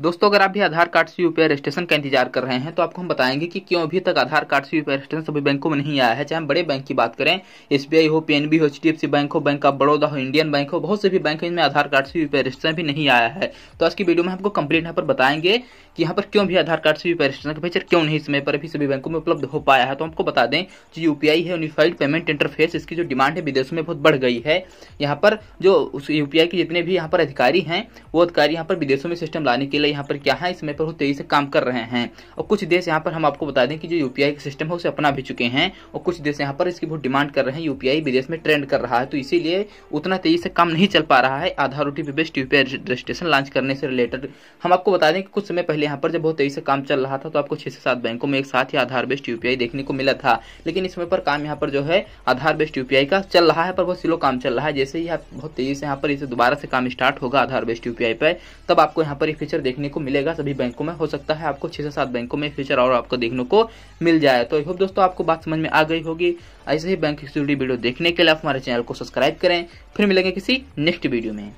दोस्तों अगर आप भी आधार कार्ड से यूपीआई रजिस्ट्रेशन का इंतजार कर रहे हैं तो आपको हम बताएंगे कि क्यों अभी तक आधार कार्ड से यूपीआई रजिस्ट्रेशन सभी बैंकों में नहीं आया है चाहे हम बड़े बैंक की बात करें एसबीआई हो पीएनबी हो एच बैंक हो बैंक ऑफ बड़ौदा हो इंडियन बैंक हो बहुत से भी बैंक इनमें आधार कार्ड से यूपीआई रजिस्ट्रेशन भी नहीं आया है तो आज की वीडियो में आपको कंप्लीट यहाँ पर बताएंगे कि यहाँ पर क्यों भी आधार कार्ड से यूपीआई रजिस्ट्रेशन का फीचर क्यों नहीं समय पर अभी सभी बैंकों में उपलब्ध हो पाया है तो आपको बता दें जो यूपीआई है यूनिफाइड पेमेंट इंटरफेस इसकी जो डिमांड है विदेशों में बहुत बढ़ गई है यहाँ पर जो यूपीआई के जितने भी यहाँ पर अधिकारी हैं वो अधिकारी यहाँ पर विदेशों में सिस्टम लाने के लिए मंत्रालय यहाँ पर क्या है इस समय पर वो तेजी से काम कर रहे हैं और कुछ देश यहाँ पर हम आपको बता दें कि जो यूपीआई का सिस्टम है उसे अपना भी चुके हैं और कुछ देश यहाँ पर इसकी बहुत डिमांड कर रहे हैं यूपीआई विदेश में ट्रेंड कर रहा है तो इसीलिए उतना तेजी से काम नहीं चल पा रहा है Aadhaar O T based UPI registration launch करने से रिलेटेड हम आपको बता दें कि कुछ समय पहले यहाँ पर जब बहुत तेजी से काम चल रहा था तो आपको छह से सात बैंकों में एक साथ ही आधार बेस्ट यूपीआई देखने को मिला था लेकिन इस समय पर काम यहाँ पर जो है आधार बेस्ट यूपीआई का चल रहा है पर बहुत स्लो काम चल रहा है जैसे ही बहुत तेजी से यहाँ पर इसे दोबारा से काम स्टार्ट होगा आधार बेस्ट यूपीआई पर तब आपको यहाँ पर फीचर देखने देखने को मिलेगा सभी बैंकों में हो सकता है आपको छह से सात बैंकों में फ्यूचर और आपको देखने को मिल जाए तो आई होप दोस्तों आपको बात समझ में आ गई होगी ऐसे ही बैंक वीडियो देखने के लिए आप हमारे चैनल को सब्सक्राइब करें फिर मिलेंगे किसी नेक्स्ट वीडियो में